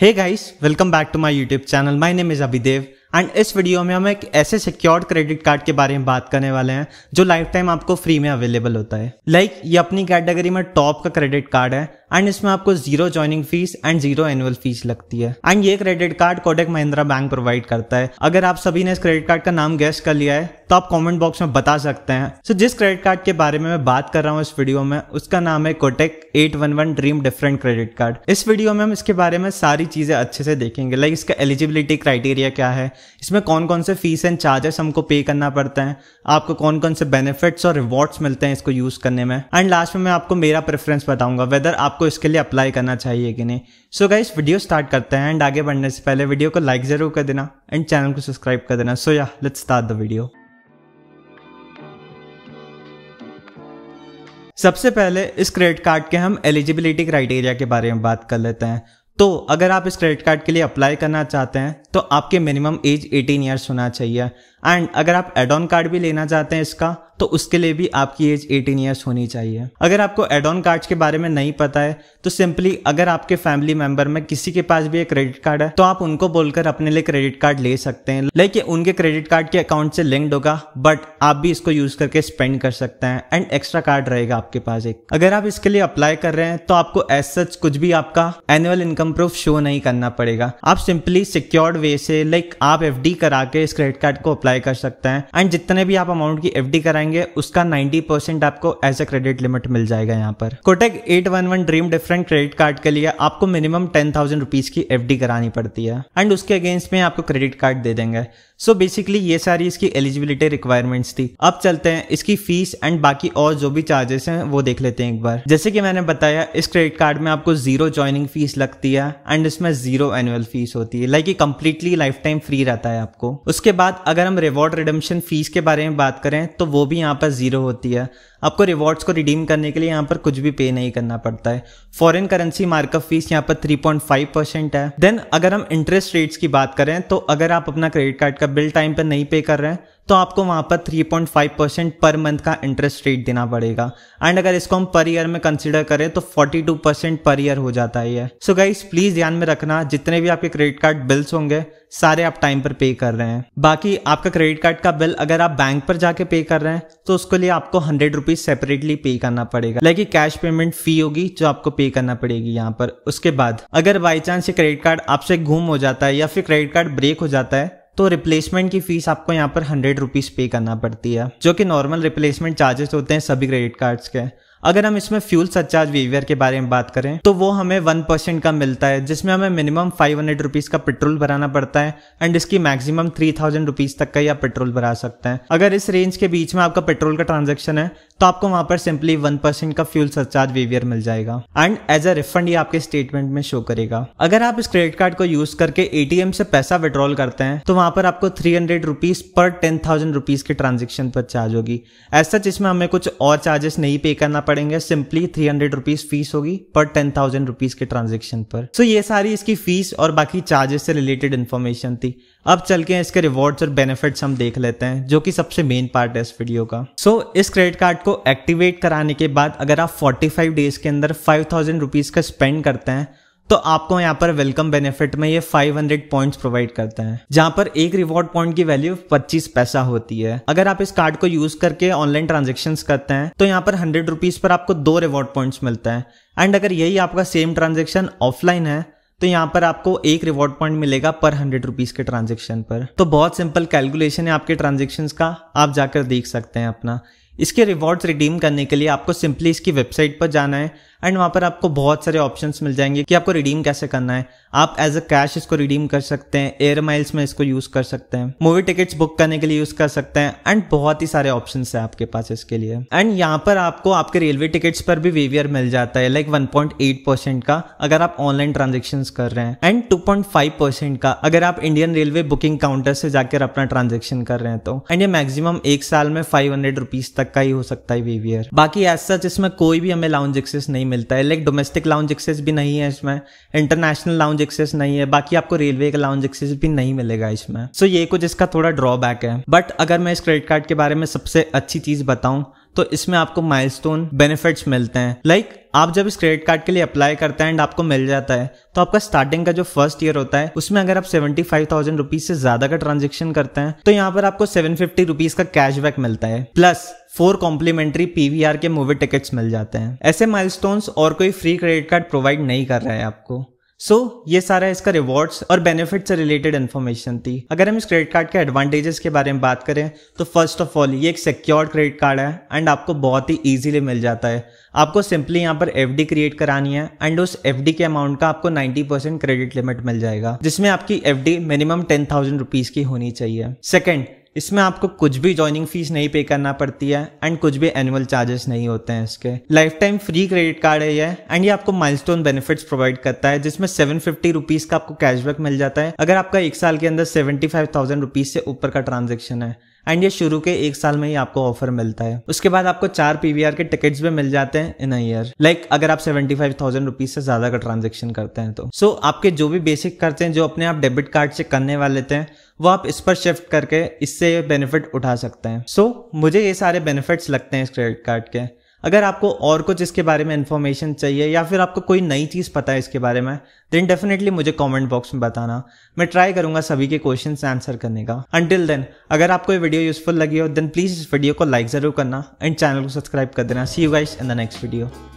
hey guys welcome back to my YouTube channel my name is Abhidev and इस video में हम एक ऐसे सिक्योर्ड क्रेडिट कार्ड के बारे में बात करने वाले हैं जो लाइफ टाइम आपको फ्री में अवेलेबल होता है लाइक like, ये अपनी कैटेगरी में टॉप का क्रेडिट कार्ड है एंड इसमें आपको zero joining fee and zero annual fee लगती है एंड ये credit card Kotak Mahindra bank provide करता है अगर आप सभी ने इस क्रेडिट कार्ड का नाम गेस्ट कर लिया है तो आप कमेंट बॉक्स में बता सकते हैं सो so, जिस क्रेडिट कार्ड के बारे में मैं बात कर रहा हूँ इस वीडियो में उसका नाम है Kotak 811 dream different credit card इस वीडियो में हम इसके बारे में सारी चीजें अच्छे से देखेंगे लाइक इसका एलिजिबिलिटी क्राइटेरिया क्या है इसमें कौन कौन से फीस एंड चार्जेस हमको पे करना पड़ता है आपको कौन कौन से बेनिफिट्स और रिवॉर्ड्स मिलते हैं इसको यूज करने में एंड लास्ट में मैं आपको मेरा प्रेफरेंस बताऊंगा वेदर आपको आपको इसके लिए अप्लाई करना चाहिए कि नहीं सो गाइस वीडियो स्टार्ट करते हैं एंड आगे बढ़ने से पहले वीडियो को लाइक ज़रूर कर देना एंड चैनल को सब्सक्राइब कर देना सो या लेट्स स्टार्ट द वीडियो सबसे पहले इस क्रेडिट कार्ड के हम एलिजिबिलिटी क्राइटेरिया के बारे में बात कर लेते हैं तो अगर आप इस क्रेडिट कार्ड के लिए अप्लाई करना चाहते हैं तो आपके मिनिमम एज 18 इयर्स होना चाहिए एंड अगर आप एड ऑन कार्ड भी लेना चाहते हैं इसका तो उसके लिए भी आपकी एज 18 इयर्स होनी चाहिए अगर आपको एड ऑन कार्ड के बारे में नहीं पता है तो सिंपली अगर आपके फैमिली मेंबर में किसी के पास भी एक क्रेडिट कार्ड है तो आप उनको बोलकर अपने लिए क्रेडिट कार्ड ले सकते हैं लाइक उनके क्रेडिट कार्ड के अकाउंट से लिंक्ड होगा बट आप भी इसको यूज करके स्पेंड कर सकते हैं एंड एक्स्ट्रा कार्ड रहेगा आपके पास एक अगर आप इसके लिए अप्लाई कर रहे हैं तो आपको एज सच कुछ भी आपका एनुअल इनकम प्रूफ शो नहीं करना पड़ेगा आप सिंपली सिक्योर्ड वे से लाइक आप एफ करा के इस क्रेडिट कार्ड को अप्लाई अप्लाई कर सकते हैं एंड जितने भी आप अमाउंट की एफ कराएंगे उसका नाइनटी परसेंट आपको एज ए क्रेडिट लिमिट मिल जाएगा यहाँ पर Kotak eight one one dream different credit card के लिए आपको मिनिमम टेन थाउजेंड रुपीज की एफ करानी पड़ती है एंड उसके अगेंस्ट में आपको क्रेडिट कार्ड दे देंगे सो so बेसिकली ये सारी इसकी एलिजिबिलिटी रिक्वायरमेंट्स थी अब चलते हैं इसकी फीस एंड बाकी और जो भी चार्जेस हैं वो देख लेते हैं एक बार जैसे कि मैंने बताया इस क्रेडिट कार्ड में आपको जीरो ज्वाइनिंग फीस लगती है एंड इसमें जीरो एनुअल फीस होती है लाइक ये कम्प्लीटली लाइफ टाइम फ्री रहता है आपको उसके बाद अगर हम रिवॉर्ड रिडम्शन फीस के बारे में बात करें तो वो भी यहाँ पर जीरो होती है आपको रिवॉर्ड्स को रिडीम करने के लिए यहाँ पर कुछ भी पे नहीं करना पड़ता है फॉरेन करेंसी मार्कअप फीस यहाँ पर थ्री परसेंट है देन अगर हम इंटरेस्ट रेट्स की बात करें तो अगर आप अपना क्रेडिट कार्ड आपका बिल टाइम पर नहीं पे कर रहे हैं तो आपको वहाँ पर 3.5 परसेंट पर मंथ का इंटरेस्ट रेट देना पड़ेगा एंड अगर इसको हम पर ईयर में कंसिडर करें तो 42 परसेंट पर ईयर हो जाता है सो गाइस प्लीज ध्यान में रखना जितने भी आपके क्रेडिट कार्ड बिल्स होंगे सारे आप टाइम पर पे कर रहे हैं बाकी आपका क्रेडिट कार्ड का बिल अगर आप बैंक पर जाके पे कर रहे हैं तो उसके लिए आपको हंड्रेड रुपीज सेपरेटली पे करना पड़ेगा लेकिन कैश पेमेंट फी होगी जो आपको पे करना पड़ेगी यहाँ पर उसके बाद अगर बाई चांस ये क्रेडिट कार्ड आपसे घूम हो जाता है या फिर क्रेडिट कार्ड ब्रेक हो जाता है तो रिप्लेसमेंट की फीस आपको यहाँ पर हंड्रेड रुपीज़ पे करना पड़ती है जो कि नॉर्मल रिप्लेसमेंट चार्जेस होते हैं सभी क्रेडिट कार्ड्स के अगर हम इसमें फ्यूल सरचार्ज बिहेवियर के बारे में बात करें तो वो हमें वन परसेंट का मिलता है जिसमें हमें मिनिमम फाइव हंड्रेड रुपीज का पेट्रोल भराना पड़ता है एंड इसकी मैक्सिमम थ्री थाउजेंड रुपीज तक का ही आप पेट्रोल भरा सकते हैं अगर इस रेंज के बीच में आपका पेट्रोल का ट्रांजेक्शन है तो आपको वहां पर सिंपली वन परसेंट का fuel surcharge behaviour and as एंड एज अ रिफंड ये आपके स्टेटमेंट में शो करेगा अगर आप इस क्रेडिट कार्ड को यूज करके एटीएम से पैसा विड्रॉल करते हैं तो वहां पर आपको three hundred rupees per ten thousand rupees के ट्रांजेक्शन पर चार्ज होगी ऐसा जिसमें हमें कुछ और चार्जेस नहीं पे करना पड़ेगा पड़ेंगे simply three hundred rupees fees होगी पर टेन थाउजेंड रुपीज के ट्रांजेक्शन पर सो so ये सारी इसकी फीस और बाकी चार्जेस से रिलेटेड इन्फॉर्मेशन थी अब चल के इसके रिवॉर्ड्स और बेनिफिट्स हम देख लेते हैं जो कि सबसे मेन पार्ट है इस वीडियो का सो so, इस क्रेडिट कार्ड को एक्टिवेट कराने के बाद अगर आप 45 डेज के अंदर फाइव थाउजेंड रुपीज का स्पेंड करते हैं तो आपको यहाँ पर वेलकम बेनिफिट में ये 500 पॉइंट्स प्रोवाइड करते हैं जहां पर एक रिवॉर्ड पॉइंट की वैल्यू 25 पैसा होती है अगर आप इस कार्ड को यूज करके ऑनलाइन ट्रांजेक्शन करते हैं तो यहाँ पर हंड्रेड रुपीज पर आपको दो रिवॉर्ड पॉइंट्स मिलते हैं एंड अगर यही आपका सेम ट्रांजेक्शन ऑफलाइन है तो यहाँ पर आपको एक रिवॉर्ड पॉइंट मिलेगा पर हंड्रेड रुपीज के ट्रांजेक्शन पर तो बहुत सिंपल कैलकुलेशन है आपके ट्रांजेक्शन का आप जाकर देख सकते हैं अपना इसके रिवॉर्ड्स रिडीम करने के लिए आपको सिंपली इसकी वेबसाइट पर जाना है एंड वहाँ पर आपको बहुत सारे ऑप्शन मिल जाएंगे कि आपको रिडीम कैसे करना है आप एज अ कैश इसको रिडीम कर सकते हैं एयर माइल्स में इसको यूज़ कर सकते हैं मूवी टिकट्स बुक करने के लिए यूज़ कर सकते हैं एंड बहुत ही सारे ऑप्शन है आपके पास इसके लिए एंड यहाँ पर आपको आपके रेलवे टिकट्स पर भी वेवियर मिल जाता है लाइक वन परसेंट का अगर आप ऑनलाइन ट्रांजेक्शन कर रहे हैं एंड टू परसेंट का अगर आप इंडियन रेलवे बुकिंग काउंटर से जाकर अपना ट्रांजेक्शन कर रहे हैं तो एंड ये मैक्सिमम एक साल में फाइव हंड्रेड रुपीज तक तक का ही हो सकता है बिहेवियर बाकी एज सच इसमें कोई भी हमें लाउंज एक्सेस नहीं मिलता है लाइक डोमेस्टिक लाउंज एक्सेस भी नहीं है इसमें इंटरनेशनल लाउंज एक्सेस नहीं है बाकी आपको रेलवे का लाउंज एक्सेस भी नहीं मिलेगा इसमें सो so, ये कुछ इसका थोड़ा ड्रॉबैक है बट अगर मैं इस क्रेडिट कार्ड के बारे में सबसे अच्छी चीज़ बताऊँ तो इसमें आपको माइलस्टोन बेनिफिट्स मिलते हैं लाइक like, आप जब इस क्रेडिट कार्ड के लिए अप्लाई करते हैं एंड आपको मिल जाता है तो आपका स्टार्टिंग का जो फर्स्ट ईयर होता है उसमें अगर आप सेवेंटी फाइव थाउजेंड रुपीज से ज्यादा का ट्रांजेक्शन करते हैं तो यहाँ पर आपको सेवन फिफ्टी रुपीज का कैशबैक मिलता है प्लस फोर कॉम्प्लीमेंट्री पीवीआर के मूवी टिकट्स मिल जाते हैं ऐसे माइलस्टोन्स और कोई फ्री क्रेडिट कार्ड प्रोवाइड नहीं कर रहा है आपको सो so, ये सारा इसका रिवॉर्ड्स और बेनिफिट से रिलेटेड इन्फॉर्मेशन थी अगर हम इस क्रेडिट कार्ड के एडवांटेजेस के बारे में बात करें तो फर्स्ट ऑफ ऑल ये एक सिक्योर्ड क्रेडिट कार्ड है एंड आपको बहुत ही ईजिली मिल जाता है आपको सिंपली यहाँ पर एफ क्रिएट करानी है एंड उस एफ के अमाउंट का आपको 90% क्रेडिट लिमिट मिल जाएगा जिसमें आपकी एफ मिनिमम टेन थाउजेंड की होनी चाहिए सेकेंड इसमें आपको कुछ भी ज्वाइनिंग फीस नहीं पे करना पड़ती है एंड कुछ भी एनुअल चार्जेस नहीं होते हैं इसके life time free credit card है ये एंड ये आपको माइलस्टोन बेनिफिट्स प्रोवाइड करता है जिसमें सेवन फिफ्टी रुपीज का आपको कैशबैक मिल जाता है अगर आपका एक साल के अंदर सेवेंटी फाइव थाउजेंड रुपीज से ऊपर का ट्रांजेक्शन है एंड ये शुरू के एक साल में ही आपको ऑफर मिलता है उसके बाद आपको चार पीवीआर के टिकट्स भी मिल जाते हैं इन ईयर लाइक अगर आप सेवेंटी फाइव थाउजेंड रुपीज से ज्यादा का ट्रांजेक्शन करते हैं तो सो so, आपके जो भी बेसिक खर्चे हैं जो अपने आप डेबिट कार्ड से करने वाले थे वो आप इस पर शिफ्ट करके इससे बेनिफिट उठा सकते हैं सो so, मुझे ये सारे बेनिफिट्स लगते हैं इस क्रेडिट कार्ड के अगर आपको और कुछ इसके बारे में इन्फॉर्मेशन चाहिए या फिर आपको कोई नई चीज़ पता है इसके बारे में देन डेफिनेटली मुझे कमेंट बॉक्स में बताना मैं ट्राई करूंगा सभी के क्वेश्चन आंसर करने का अंटिल देन अगर आपको ये वीडियो यूजफुल लगी हो देन प्लीज़ इस वीडियो को लाइक ज़रूर करना एंड चैनल को सब्सक्राइब कर देना see you guys in the next video